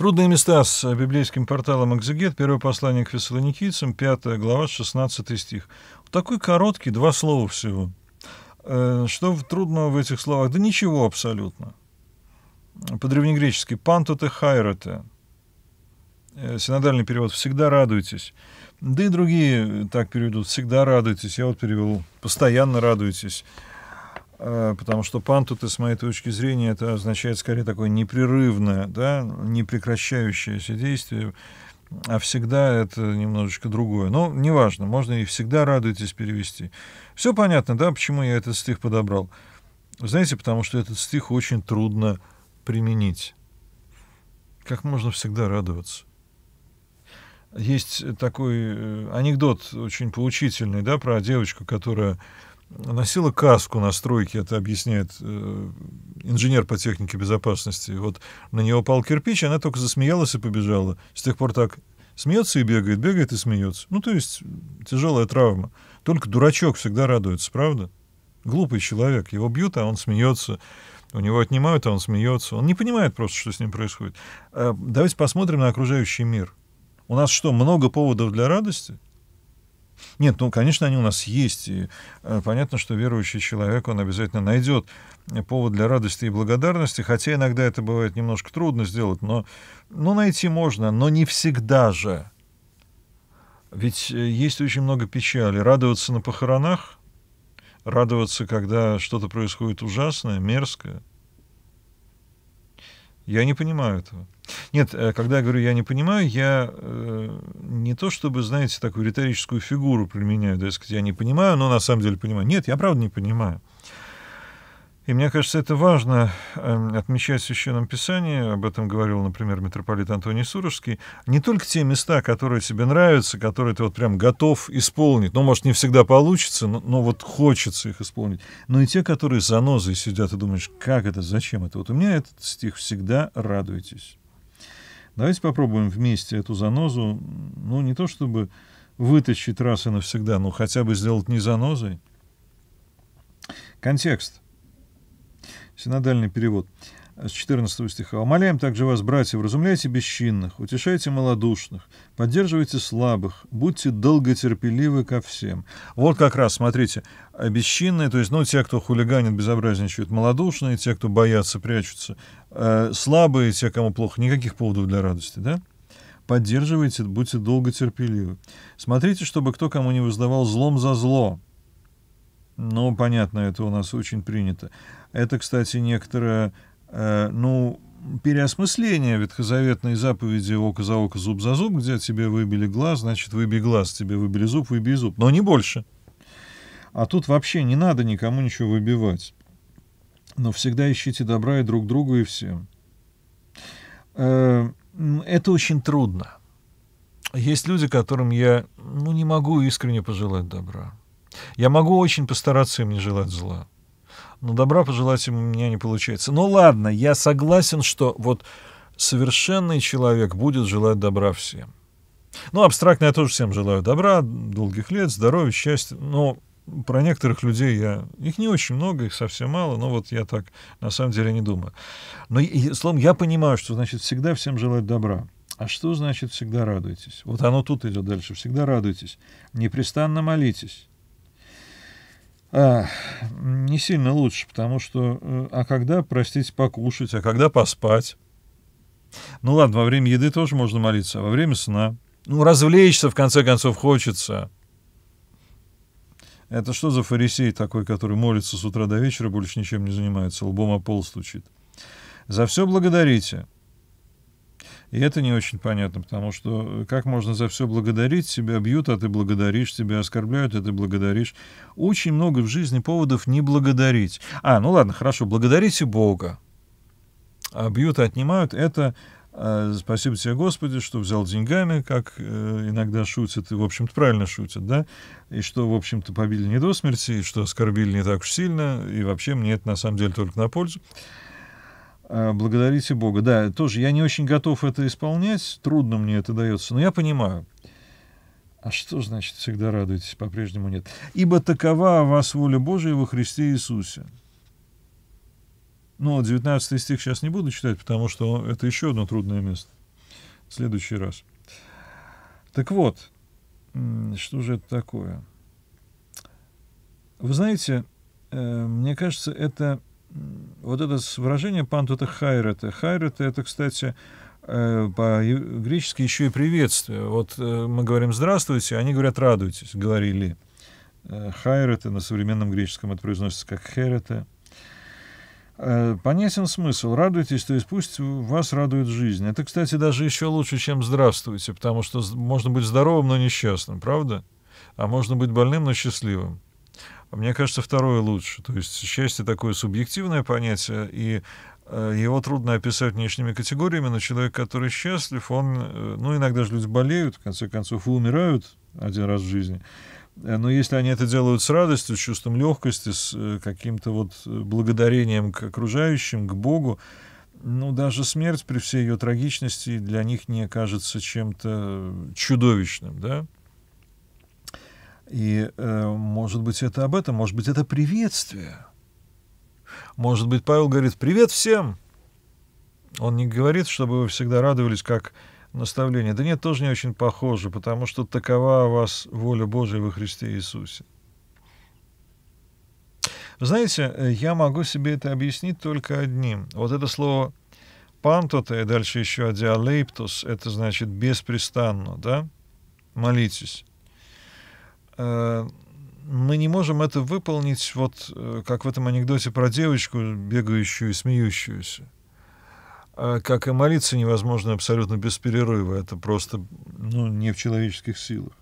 Трудные места с библейским порталом «Экзегет», первое послание к фессалоникийцам, пятая глава, 16 стих. Такой короткий, два слова всего. Э, что трудного в этих словах? Да ничего абсолютно. По-древнегречески «пантоте хайроте. Э, синодальный перевод «всегда радуйтесь». Да и другие так переведут «всегда радуйтесь». Я вот перевел «постоянно радуйтесь». Э, потому что пантуты, с моей точки зрения, это означает скорее такое непрерывное, да, непрекращающееся действие, а всегда это немножечко другое. Но ну, неважно, можно и всегда радуйтесь перевести. Все понятно, да, почему я этот стих подобрал. Знаете, потому что этот стих очень трудно применить. Как можно всегда радоваться? Есть такой э, анекдот очень поучительный, да, про девочку, которая носила каску на стройке, это объясняет э, инженер по технике безопасности. Вот на нее пал кирпич, и она только засмеялась и побежала. С тех пор так смеется и бегает, бегает и смеется. Ну, то есть э, тяжелая травма. Только дурачок всегда радуется, правда? Глупый человек. Его бьют, а он смеется. У него отнимают, а он смеется. Он не понимает просто, что с ним происходит. Э, давайте посмотрим на окружающий мир. У нас что, много поводов для радости? Нет, ну, конечно, они у нас есть. И э, понятно, что верующий человек, он обязательно найдет повод для радости и благодарности, хотя иногда это бывает немножко трудно сделать, но ну, найти можно, но не всегда же. Ведь э, есть очень много печали. Радоваться на похоронах, радоваться, когда что-то происходит ужасное, мерзкое — я не понимаю этого. Нет, э, когда я говорю «я не понимаю», я э, не то чтобы, знаете, такую риторическую фигуру применяю, да, сказать, я не понимаю, но на самом деле понимаю. Нет, я правда не понимаю. И мне кажется, это важно эм, отмечать в Священном Писании, об этом говорил, например, митрополит Антоний Сурожский, не только те места, которые тебе нравятся, которые ты вот прям готов исполнить, ну, может, не всегда получится, но, но вот хочется их исполнить, но и те, которые занозы. сидят и думаешь, как это, зачем это? Вот у меня этот стих «Всегда радуйтесь». Давайте попробуем вместе эту занозу, ну, не то чтобы вытащить раз и навсегда, но хотя бы сделать не занозой. Контекст – Синодальный перевод с 14 стиха. «Умоляем также вас, братья, вразумляйте бесчинных, утешайте малодушных, поддерживайте слабых, будьте долготерпеливы ко всем». Вот как раз, смотрите, а бесчинные, то есть, ну, те, кто хулиганит, безобразничает, малодушные, те, кто боятся, прячутся, э, слабые, те, кому плохо, никаких поводов для радости, да? Поддерживайте, будьте долготерпеливы. Смотрите, чтобы кто кому не воздавал злом за зло, ну, понятно, это у нас очень принято. Это, кстати, некоторое, э, ну, переосмысление ветхозаветной заповеди «Око за око, зуб за зуб», где тебе выбили глаз, значит, выбей глаз, тебе выбили зуб, выбей зуб, но не больше. А тут вообще не надо никому ничего выбивать. Но всегда ищите добра и друг другу, и всем. Э, это очень трудно. Есть люди, которым я ну, не могу искренне пожелать добра. Я могу очень постараться им не желать зла. Но добра пожелать им у меня не получается. Ну ладно, я согласен, что вот совершенный человек будет желать добра всем. Ну, абстрактно я тоже всем желаю добра, долгих лет, здоровья, счастья. Но про некоторых людей я... Их не очень много, их совсем мало, но вот я так на самом деле не думаю. Но, словом, я понимаю, что значит всегда всем желать добра. А что значит всегда радуйтесь? Вот оно тут идет дальше. Всегда радуйтесь. Непрестанно молитесь. А, не сильно лучше, потому что... Э, а когда, простите, покушать, а когда поспать? Ну ладно, во время еды тоже можно молиться, а во время сна. Ну, развлечься, в конце концов, хочется. Это что за фарисей такой, который молится с утра до вечера, больше ничем не занимается, лбом о пол стучит? За все благодарите. И это не очень понятно, потому что э, как можно за все благодарить? Себя бьют, а ты благодаришь, тебя оскорбляют, а ты благодаришь. Очень много в жизни поводов не благодарить. А, ну ладно, хорошо, благодарите Бога. А бьют, отнимают, это э, спасибо тебе, Господи, что взял деньгами, как э, иногда шутят, и, в общем-то, правильно шутят, да, и что, в общем-то, побили не до смерти, и что оскорбили не так уж сильно, и вообще мне это, на самом деле, только на пользу. Э, благодарите Бога. Да, тоже я не очень готов это исполнять, трудно мне это дается, но я понимаю. А что значит всегда радуйтесь? По-прежнему нет. Ибо такова вас воля Божия во Христе Иисусе. Ну, 19 стих сейчас не буду читать, потому что это еще одно трудное место. В следующий раз. Так вот, что же это такое? Вы знаете, э, мне кажется, это вот это выражение пантута хайрета. Хайрета это, кстати, э, по-гречески еще и приветствие. Вот э, мы говорим «здравствуйте», а они говорят «радуйтесь», говорили. Э, хайрета на современном греческом это произносится как херета. Понятен смысл. Радуйтесь, то есть пусть вас радует жизнь. Это, кстати, даже еще лучше, чем здравствуйте, потому что можно быть здоровым, но несчастным, правда? А можно быть больным, но счастливым. Мне кажется, второе лучше. То есть счастье такое субъективное понятие, и э, его трудно описать внешними категориями, но человек, который счастлив, он, э, ну, иногда же люди болеют, в конце концов, и умирают один раз в жизни. Э, но если они это делают с радостью, с чувством легкости, с каким-то вот благодарением к окружающим, к Богу, ну, даже смерть при всей ее трагичности для них не кажется чем-то чудовищным, да? И, э, может быть, это об этом, может быть, это приветствие. Может быть, Павел говорит «Привет всем!» Он не говорит, чтобы вы всегда радовались, как наставление. Да нет, тоже не очень похоже, потому что такова у вас воля Божия во Христе Иисусе. Знаете, я могу себе это объяснить только одним. Вот это слово "пантота" и дальше еще «адиалейптос», это значит «беспрестанно», да? Молитесь. Э, мы не можем это выполнить, вот э, как в этом анекдоте про девочку, бегающую и смеющуюся. А как и молиться невозможно абсолютно без перерыва. Это просто ну, не в человеческих силах.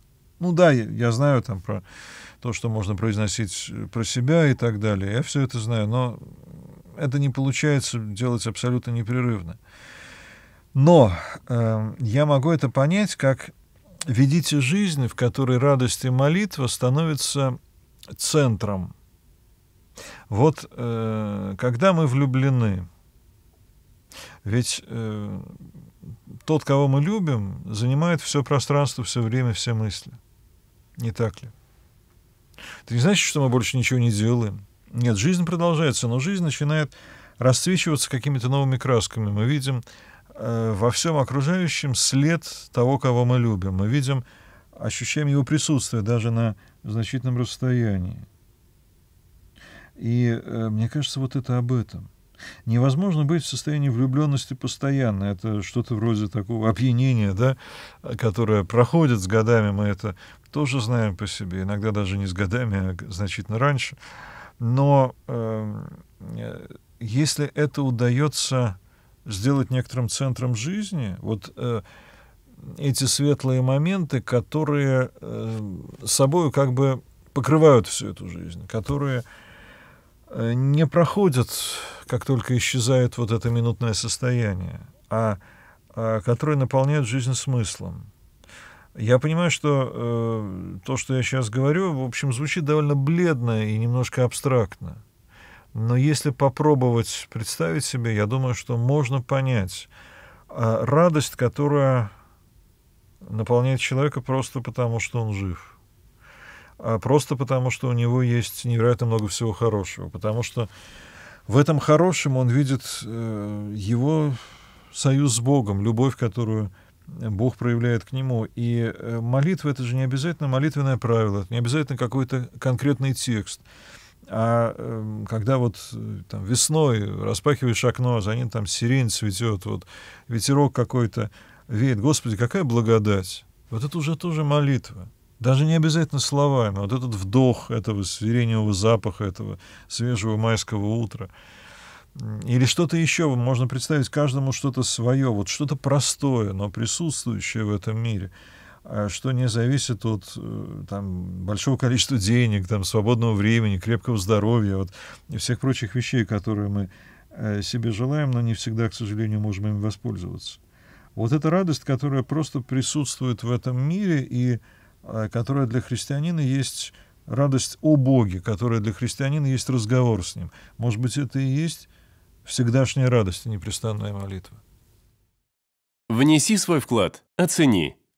Ну да, я, я знаю там про то, что можно произносить э, про себя и так далее. Я все это знаю, но это не получается делать абсолютно непрерывно. Но э, я могу это понять как ведите жизнь, в которой радость и молитва становятся центром. Вот э, когда мы влюблены, ведь э, тот, кого мы любим, занимает все пространство, все время, все мысли. Не так ли? Это не значит, что мы больше ничего не делаем. Нет, жизнь продолжается, но жизнь начинает расцвечиваться какими-то новыми красками. Мы видим Э, во всем окружающем след того, кого мы любим. Мы видим, ощущаем его присутствие даже на значительном расстоянии. И э, мне кажется, вот это об этом. Невозможно быть в состоянии влюбленности постоянно. Это что-то вроде такого опьянения, да, которое проходит с годами. Мы это тоже знаем по себе. Иногда даже не с годами, а значительно раньше. Но эм, э, если это удается сделать некоторым центром жизни. Вот э, эти светлые моменты, которые э, собой как бы покрывают всю эту жизнь, которые э, не проходят, как только исчезает вот это минутное состояние, а э, которые наполняют жизнь смыслом. Я понимаю, что э, то, что я сейчас говорю, в общем, звучит довольно бледно и немножко абстрактно. Но если попробовать представить себе, я думаю, что можно понять а, радость, которая наполняет человека просто потому, что он жив. А просто потому, что у него есть невероятно много всего хорошего. Потому что в этом хорошем он видит э, его союз с Богом, любовь, которую Бог проявляет к нему. И э, молитва — это же не обязательно молитвенное правило, это не обязательно какой-то конкретный текст. А э, когда вот э, там весной распахиваешь окно, за ним там сирень цветет, вот ветерок какой-то веет, Господи, какая благодать! Вот это уже тоже молитва. Даже не обязательно словами. Вот этот вдох этого сиреневого запаха, этого свежего майского утра. Или что-то еще. Можно представить каждому что-то свое, вот что-то простое, но присутствующее в этом мире. А что не зависит от э, там, большого количества денег, там, свободного времени, крепкого здоровья вот, и всех прочих вещей, которые мы э, себе желаем, но не всегда, к сожалению, можем им воспользоваться. Вот эта радость, которая просто присутствует в этом мире и э, которая для христианина есть радость о Боге, которая для христианина есть разговор с Ним. Может быть, это и есть всегдашняя радость и а непрестанная молитва. Внеси свой вклад, оцени –